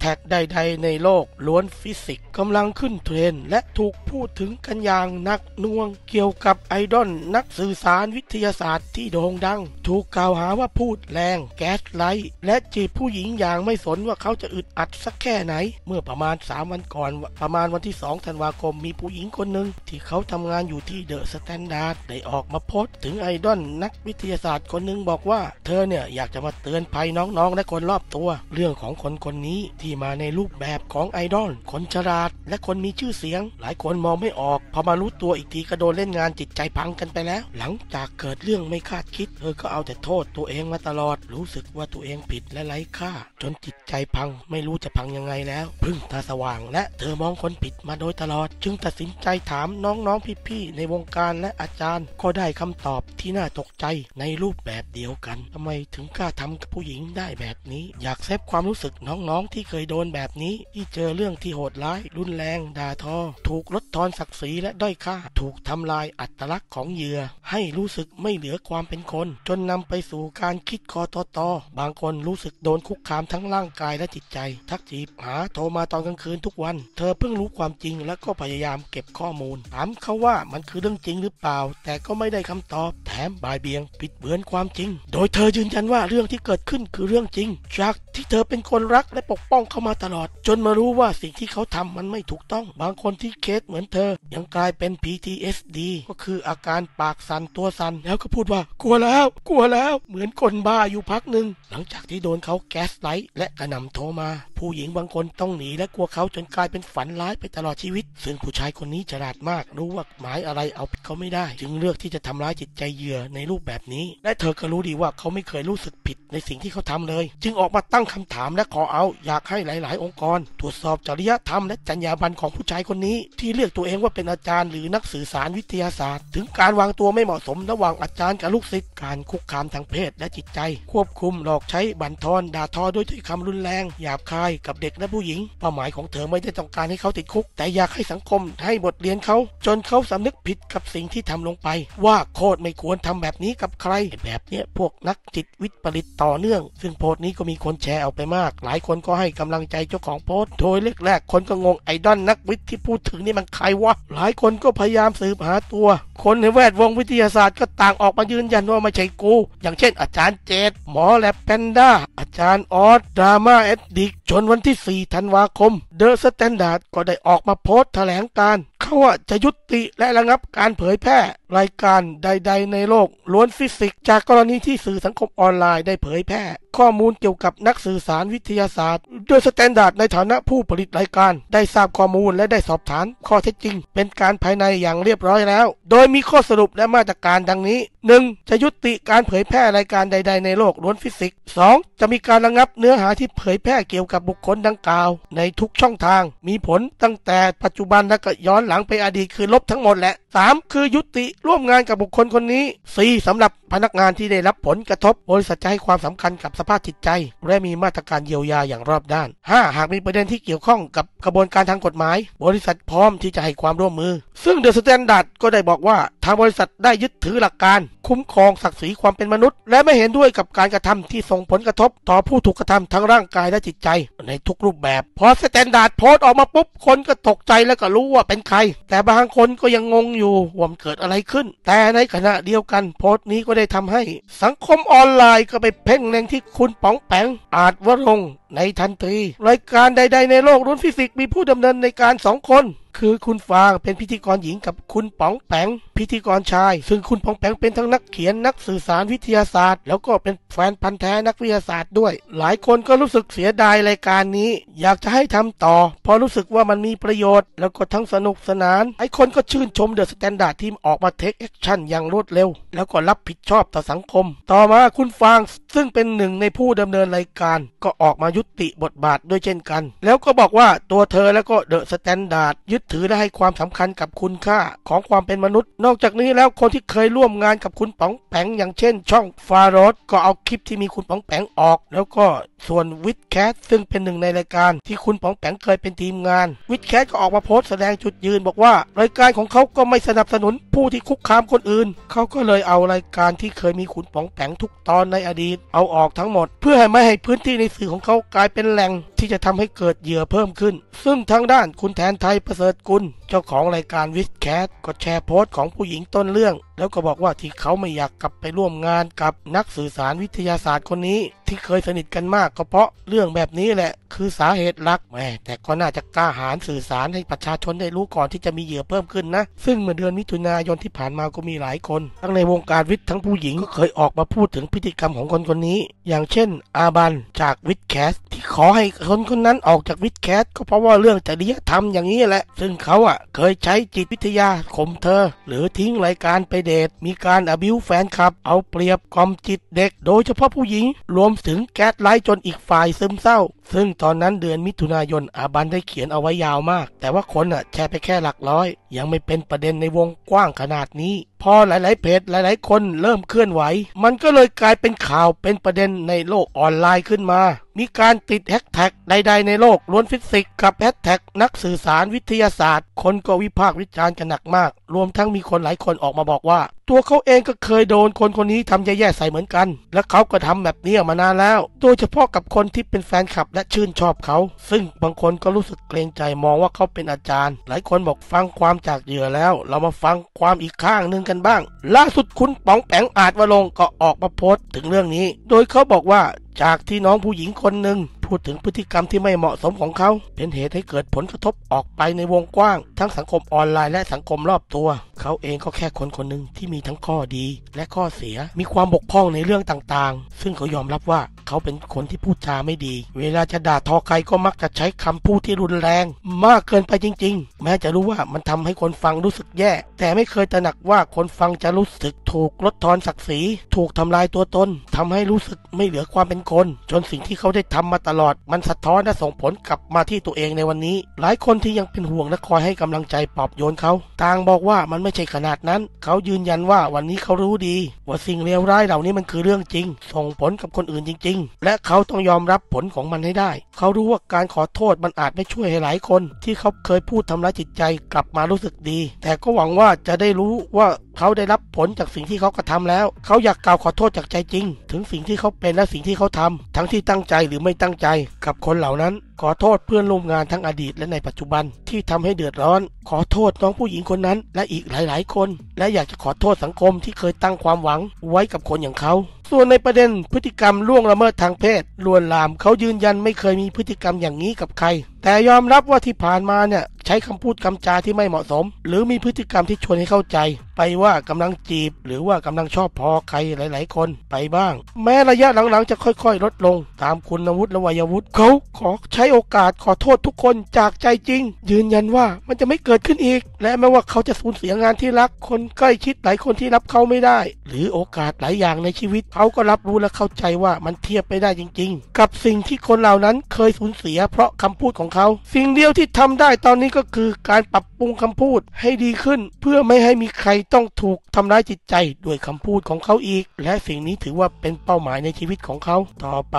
แท็กใดๆ ในโลกล้วนฟิสิกส์กำลังขึ้นเทรนและถูกพูดถึงกันอย่างนักน่วง เกี่ยวกับไอดอลนักสื่อสารวิทยาศาสตร์ที่โด่งดัง ถูกกล่าวหาว่าพูดแรงแก๊สไลท์ และจีบผู้หญิงอย่างไม่สนว่าเขาจะอึดอัดสักแค่ไหน เมื่อประมาณ 3 วันก่อนประมาณวันที่2ธันวาคม มีผู้หญิงคนหนึ่งที่เขาทำงานอยู่ที่เดอะสแตนดาร์ดได้ออกมาโพสต์ถึงไอดอลนักวิทยาศาสตร์คนหนึ่งบอกว่า เธอเนี่ยอยากจะมาเตือนภัยน้องๆและคนรอบตัว เรื่องของคนคนนี้ที่ที่มาในรูปแบบของไอดอลคนฉลาดและคนมีชื่อเสียง หลายคนมองไม่ออก พอมารู้ตัวอีกที ก็โดนเล่นงานจิตใจพังกันไปแล้ว หลังจากเกิดเรื่องไม่คาดคิดเธอก็เอาแต่โทษตัวเองมาตลอดรู้สึกว่าตัวเองผิดและไร้ค่า จนจิตใจพัง ไม่รู้จะพังยังไงแล้ว พึ่งตาสว่างและเธอมองคนผิดมาโดยตลอด จึงตัดสินใจถามน้องๆพี่ๆในวงการและอาจารย์ ก็ได้คำตอบที่น่าตกใจในรูปแบบเดียวกัน ทำไมถึงกล้าทำกับผู้หญิงได้แบบนี้ อยากเซฟความรู้สึกน้องๆที่เคยยโดนแบบนี้ที่เจอเรื่องที่โหดร้าย รุนแรง ด่าทอถูกลดทอนศักดิ์ศรี และด้อยค่า ถูกทำลายอัตลักษณ์ของเหยื่อให้รู้สึกไม่เหลือความเป็นคน จนนำไปสู่การคิดคอตอตอบางคนรู้สึกโดนคุกคามทั้งร่างกายและจิตใจ ทักจีบ หาโทรมาตอนกลางคืนทุกวัน เธอเพิ่งรู้ความจริงและก็พยายามเก็บข้อมูล ถามเขาว่ามันคือเรื่องจริงหรือเปล่า แต่ก็ไม่ได้คำตอบ แถมบายเบียงปิดเบือนความจริง โดยเธอยืนยันว่าเรื่องที่เกิดขึ้นคือเรื่องจริงจากที่เธอเป็นคนรักและปกป้องเขามาตลอด จนมารู้ว่าสิ่งที่เขาทำมันไม่ถูกต้อง บางคนที่เคสเหมือนเธอ ยังกลายเป็น PTSD ก็คืออาการปากสัน่นตัวสัน่นแล้วก็พูดว่า กลัวแล้ว กลัวแล้วเหมือนคนบ้าอยู่พักหนึ่งหลังจากที่โดนเขาแก๊สไลท์และกระหน่ำโทรมาผู้หญิงบางคนต้องหนี และกลัวเขาจนกลายเป็นฝันร้ายไปตลอดชีวิต ซึ่งผู้ชายคนนี้ฉลาดมาก รู้ว่าหมายอะไรเอาผิดเขาไม่ได้ จึงเลือกที่จะทำร้ายจิตใจเหยื่อในรูปแบบนี้ และเธอก็รู้ดีว่าเขาไม่เคยรู้สึกผิดในสิ่งที่เขาทำเลย จึงออกมาตั้งคำถามและขอเอา อยากให้หลาย ๆ องค์กร ตรวจสอบจริยธรรมและจรรยาบรรณของผู้ชายคนนี้ ที่เลือกตัวเองว่าเป็นอาจารย์หรือนักสื่อสารวิทยาศาสตร์ ถึงการวางตัวไม่เหมาะสมระหว่างอาจารย์กับลูกศิษย์การคุกคามทางเพศ และจิตใจ ควบคุมหลอกใช้บั่นทอนด่าทอด้วยถ้อยคำรุนแรงหยาบคายกับเด็กและผู้หญิงเป้าหมายของเธอไม่ได้ต้องการให้เขาติดคุก แต่อยากให้สังคมให้บทเรียนเขา จนเขาสำนึกผิดกับสิ่งที่ทำลงไป ว่าโคตรไม่ควรทำแบบนี้กับใคร แบบเนี้ยพวกนักจิตวิทยผลิตต่อเนื่อง ซึ่งโพสต์นี้ก็มีคนแชร์ออกไปมาก หลายคนก็ให้กำลังใจเจ้าของโพสต์ โดยแรกๆ คนก็งงไอ้ดอนนักวิทย์ที่พูดถึงนี่มันใครวะ หลายคนก็พยายามสืบหาตัวคนในแวดวงวิทยาศาสตร์ก็ต่างออกมายืนยันว่าไม่ใช่กู อย่างเช่นอาจารย์เจตหมอแลบแพนด้า อาจารย์ออสดราม่าเอ็ดดิก จนวันที่ 4 ธันวาคมเดอะสแตนดาร์ดก็ได้ออกมาโพสต์แถลงการเขาว่าจะยุติและระงับการเผยแพร่ รายการใด ๆ ในโลกล้วนฟิสิกส์จากกรณีที่สื่อสังคมออนไลน์ได้เผยแพร่ ข้อมูลเกี่ยวกับนักสื่อสารวิทยาศาสตร์ โดยสแตนดาร์ดในฐานะผู้ผลิตรายการได้ทราบข้อมูลและได้สอบถามข้อเท็จจริงเป็นการภายในอย่างเรียบร้อยแล้ว โดยมีข้อสรุปและมาตรการ ดังนี้ 1. จะยุติการเผยแพร่รายการใด ๆในโลกล้วนฟิสิกส์ 2. จะมีการระงับเนื้อหาที่เผยแพร่เกี่ยวกับบุคคลดังกล่าว ในทุกช่ององทาง มีผลตั้งแต่ปัจจุบันและก็ย้อนหลังไปอดีตคือลบทั้งหมดแหละ 3. คือยุติร่วมงานกับบุคคลคนนี้ 4. สำหรับพนักงานที่ได้รับผลกระทบ บริษัทจะให้ความสำคัญกับสภาพจิตใจ และมีมาตรการเยียวยาอย่างรอบด้าน 5 หากมีประเด็นที่เกี่ยวข้องกับกระบวนการทางกฎหมาย บริษัทพร้อมที่จะให้ความร่วมมือ ซึ่งเดอะสแตนดาร์ดก็ได้บอกว่า ทางบริษัทได้ยึดถือหลักการ คุ้มครองศักดิ์ศรีความเป็นมนุษย์ และไม่เห็นด้วยกับการกระทำที่ส่งผลกระทบ ต่อผู้ถูกกระทำทั้งร่างกายและจิตใจในทุกรูปแบบ พอสแตนดาร์ดโพสต์ออกมาปุ๊บคนก็ตกใจแล้วก็รู้ว่าเป็นใคร แต่บางคนก็ยังงงอยู่ว่ามันเกิดอะไรขึ้น แต่ในขณะเดียวกันโพสต์นี้ก็ได้ได้ทำให้สังคมออนไลน์ก็ไปเพ่งเล็งที่คุณป๋องแปงอาจวรงในทันทีรายการใดๆในโลกรุ่นฟิสิกส์มีผู้ดำเนินในการสองคนคือคุณฟางเป็นพิธีกรหญิงกับคุณป๋องแปงพิธีกรชาย ซึ่งคุณป๋องแปงเป็นทั้งนักเขียนนักสื่อสารวิทยาศาสตร์ แล้วก็เป็นแฟนพันธ์แท้นักวิทยาศาสตร์ด้วย หลายคนก็รู้สึกเสียดายรายการนี้ อยากจะให้ทำต่อ พอรู้สึกว่ามันมีประโยชน์แล้วก็ทั้งสนุกสนานไอ้คนก็ชื่นชมเดอะสแตนดาร์ดทีมออกมาเทคแอคชั่นอย่างรวดเร็ว แล้วก็รับผิดชอบต่อสังคม ต่อมาคุณฟางซึ่งเป็นหนึ่งในผู้ดำเนินรายการ ก็ออกมายุติบทบาทด้วยเช่นกัน แล้วก็บอกว่าตัวเธอแล้วก็เดอะสแตนดาร์ดยึดถือและให้ความสำคัญกับคุณค่าของความเป็นมนุษย์ นอกจากนี้แล้วคนที่เคยร่วมงานกับคุณป๋องแปงอย่างเช่น ช่องฟารอสก็เอาคลิปที่มีคุณป๋องแปงออก แล้วก็ส่วนวิดแคทซึ่งเป็นหนึ่งใน รายการ ที่คุณป๋องแปงเคยเป็นทีมงานวิดแคทก็ออกมาโพสต์แสดงจุดยืน บอกว่ารายการของเขาก็ไม่สนับสนุนผู้ที่คุกคามคนอื่น เขาก็เลยเอารายการที่เคยมีคุณป๋องแปงทุกตอนในอดีต เอาออกทั้งหมด เพื่อให้ไม่ให้พื้นที่ในสื่อของเขากลายเป็นแหล่ง ที่จะทำให้เกิดเหยื่อเพิ่มขึ้น ซึ่งทางด้านคุณแทนไทยประเสริฐกุลเจ้าของรายการวิดแคสกดแชร์โพสต์ของผู้หญิงต้นเรื่องแล้วก็บอกว่าที่เขาไม่อยากกลับไปร่วมงานกับนักสื่อสารวิทยาศาสตร์คนนี้ ที่เคยสนิทกันมากก็เพราะเรื่องแบบนี้แหละ คือสาเหตุหลักแม่ แต่ก็น่าจะกล้าหาญสื่อสารให้ประชาชนได้รู้ก่อนที่จะมีเหยื่อเพิ่มขึ้นนะซึ่งเมื่อเดือนมิถุนายนที่ผ่านมาก็มีหลายคนทั้งในวงการวิทย์ทั้งผู้หญิงก็เคยออกมาพูดถึงพฤติกรรมของคนคนนี้ อย่างเช่น อาบันจากวิดแคสที่ขอให้คนคนนั้นออกจากวิดแคสก็เพราะว่าเรื่องจริยธรรมอย่างนี้แหละซึ่งเขาอ่ะเคยใช้จิตวิทยาข่มเธอ หรือทิ้งรายการไปเเดตมีการอบิวแฟนคลับ เอาเปรียบกอมจิตเด็กโดยเฉพาะผู้หญิง รวมถึงแก๊สไลท์จนอีกฝ่ายซึมเศร้าซึ่งตอนนั้นเดือนมิถุนายน อาบันได้เขียนเอาไว้ยาวมาก แต่ว่าคนอ่ะแชร์ไปแค่หลักร้อย ยังไม่เป็นประเด็นในวงกว้างขนาดนี้ พอหลายๆ เพจ หลายๆคนเริ่มเคลื่อนไหว มันก็เลยกลายเป็นข่าวเป็นประเด็นในโลกออนไลน์ขึ้นมา มีการติดแฮชแท็ก ใด ๆ ในโลกล้วนฟิสิกส์กับแฮชแท็ก นักสื่อสารวิทยาศาสตร์ คนก็วิพากษ์วิจารณ์กันหนักมาก รวมทั้งมีคนหลายคนออกมาบอกว่าตัวเขาเองก็เคยโดนคนคนนี้ทำแย่ๆใส่เหมือนกัน และเขาก็ทำแบบนี้มานานแล้ว โดยเฉพาะกับคนที่เป็นแฟนคลับและชื่นชอบเขา ซึ่งบางคนก็รู้สึกเกรงใจมองว่าเขาเป็นอาจารย์ หลายคนบอกฟังความจากเหยื่อแล้ว เรามาฟังความอีกข้างหนึ่งกันบ้าง ล่าสุดคุณป๋องแปงอาจวะลงก็ออกมาโพสต์ถึงเรื่องนี้ โดยเขาบอกว่าจากที่น้องผู้หญิงคนหนึ่งพูดถึงพฤติกรรมที่ไม่เหมาะสมของเขา เป็นเหตุให้เกิดผลกระทบออกไปในวงกว้าง ทั้งสังคมออนไลน์และสังคมรอบตัว เขาเองก็แค่คนคนหนึ่งที่มีทั้งข้อดี และข้อเสียมีความบกพร่องในเรื่องต่างๆ ซึ่งเขายอมรับว่าเขาเป็นคนที่พูดจาไม่ดี เวลาจะด่าทอใครก็มักจะใช้คำพูดที่รุนแรง มากเกินไปจริง ๆ แม้จะรู้ว่ามันทำให้คนฟังรู้สึกแย่แต่ไม่เคยตระหนักว่าคนฟังจะรู้สึก ถูกลดทอนศักดิ์ศรี ถูกทำลายตัวตนทำให้รู้สึกไม่เหลือความเป็นคน จนสิ่งที่เขาได้ทำมาตลลอดมันสะท้อนและส่งผลกลับมาที่ตัวเองในวันนี้ หลายคนที่ยังเป็นห่วงและคอยให้กำลังใจปลอบโยนเขา ต่างบอกว่ามันไม่ใช่ขนาดนั้น เขายืนยันว่าวันนี้เขารู้ดี ว่าสิ่งเลวร้ายเหล่านี้มันคือเรื่องจริง ส่งผลกับคนอื่นจริง ๆ และเขาต้องยอมรับผลของมันให้ได้ เขารู้ว่าการขอโทษมันอาจไม่ช่วยให้หลายคน ที่เขาเคยพูดทำร้ายจิตใจกลับมารู้สึกดี แต่ก็หวังว่าจะได้รู้ว่าเขาได้รับผลจากสิ่งที่เขากระทาแล้ว เขาอยากกล่าวขอโทษจากใจจริง ถึงสิ่งที่เขาเป็นและสิ่งที่เขาทำ ทั้งที่ตั้งใจหรือไม่ตั้งใจกับคนเหล่านั้นขอโทษเพื่อนร่วมงานทั้งอดีต และในปัจจุบันที่ทำให้เดือดร้อน ขอโทษน้องผู้หญิงคนนั้น และอีกหลาย ๆ คน และอยากจะขอโทษสังคมที่เคยตั้งความหวังไว้กับคนอย่างเขาส่วนในประเด็นพฤติกรรมล่วงละเมิดทางเพศลวนลามเขายืนยันไม่เคยมีพฤติกรรมอย่างนี้กับใคร แต่ยอมรับว่าที่ผ่านมาเนี่ยใช้คำพูดคำจาที่ไม่เหมาะสม หรือมีพฤติกรรมที่ชวนให้เข้าใจไปว่ากำลังจีบหรือว่ากำลังชอบพอใครหลาย ๆ คนไปบ้าง แม้ระยะหลังๆ จะค่อย ๆ ลดลงตามคุณวุฒิและวัยวุฒิเขาขอใช้โอกาสขอโทษทุกคนจากใจจริง ยืนยันว่ามันจะไม่เกิดขึ้นอีกและแม้ว่าเขาจะสูญเสียงานที่รัก คนใกล้ชิดหลายคนที่รับเขาไม่ได้ หรือโอกาสหลายอย่างในชีวิตเขาก็รับรู้และเข้าใจว่ามันเทียบไม่ได้จริง ๆ กับสิ่งที่คนเหล่านั้นเคยสูญเสียเพราะคำพูดของเขาสิ่งเดียวที่ทำได้ตอนนี้ก็คือการปรับปรุงคำพูดให้ดีขึ้นเพื่อไม่ให้มีใครต้องถูกทำร้ายจิตใจด้วยคำพูดของเขาอีก และสิ่งนี้ถือว่าเป็นเป้าหมายในชีวิตของเขาต่อไป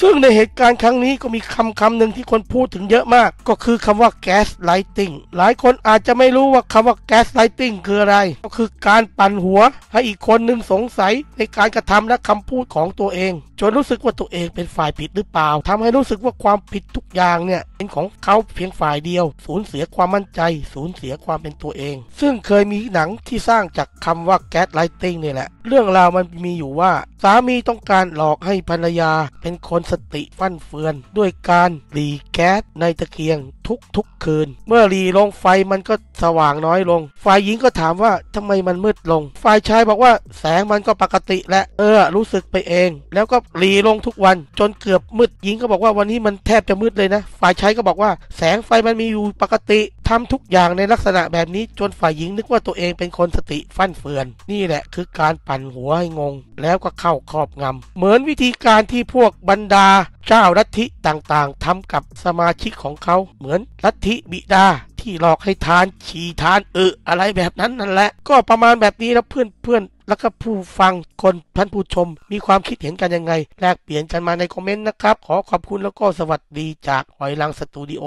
ซึ่งในเหตุการณ์ครั้งนี้ก็มีคำ คำหนึ่งที่คนพูดถึงเยอะมากก็คือคำว่าแก๊สไลติงหลายคนอาจจะไม่รู้ว่าคำว่าแก๊สไลติงคืออะไร ก็คือการปั่นหัวให้อีกคนหนึ่งสงสัยในการกระทำและคำพูดของตัวเอง จนรู้สึกว่าตัวเองเป็นฝ่ายผิดหรือเปล่าทำให้รู้สึกว่าความผิดทุกอย่างเนี่ยเป็นของเขาเพียงฝ่ายเดียว สูญเสียความมั่นใจ สูญเสียความเป็นตัวเอง ซึ่งเคยมีหนังที่สร้างจากคำว่า แก๊สไลติงนี่แหละ เรื่องราวมันมีอยู่ว่าสามีต้องการหลอกให้ภรรยาเป็นคนสติฟั่นเฟือนด้วยการหลีแก๊สในตะเกียงทุกทุกคืน เมื่อหลีลงไฟมันก็สว่างน้อยลงฝ่ายหญิงก็ถามว่าทำไมมันมืดลงฝ่ายชายบอกว่าแสงมันก็ปกติและเออรู้สึกไปเอง แล้วก็หลีลงทุกวันจนเกือบมืดหญิงก็บอกว่าวันนี้มันแทบจะมืดเลยนะฝ่ายชายก็บอกว่าแสงไฟมันมีอยู่ปกติทำทุกอย่างในลักษณะแบบนี้จนฝ่ายหญิงนึกว่าตัวเองเป็นคนสติฟั่นเฟือนนี่แหละคือการปั่นหัวให้งง แล้วก็เข้าครอบงำเหมือนวิธีการที่พวกบรรดา เจ้าลัทธิต่างๆทำกับสมาชิกของเขาเหมือนลัทธิบิดาที่หลอกให้ทานฉี่ทานเอออะไรแบบนั้นนั่นแหละก็ประมาณแบบนี้แล้วเพื่อนๆแล้วก็ผู้ฟังคนท่านผู้ชม มีความคิดเห็นกันยังไง แลกเปลี่ยนกันมาในคอมเมนต์นะครับ ขอขอบคุณแล้วก็สวัสดีจากหอยลังสตูดิโอ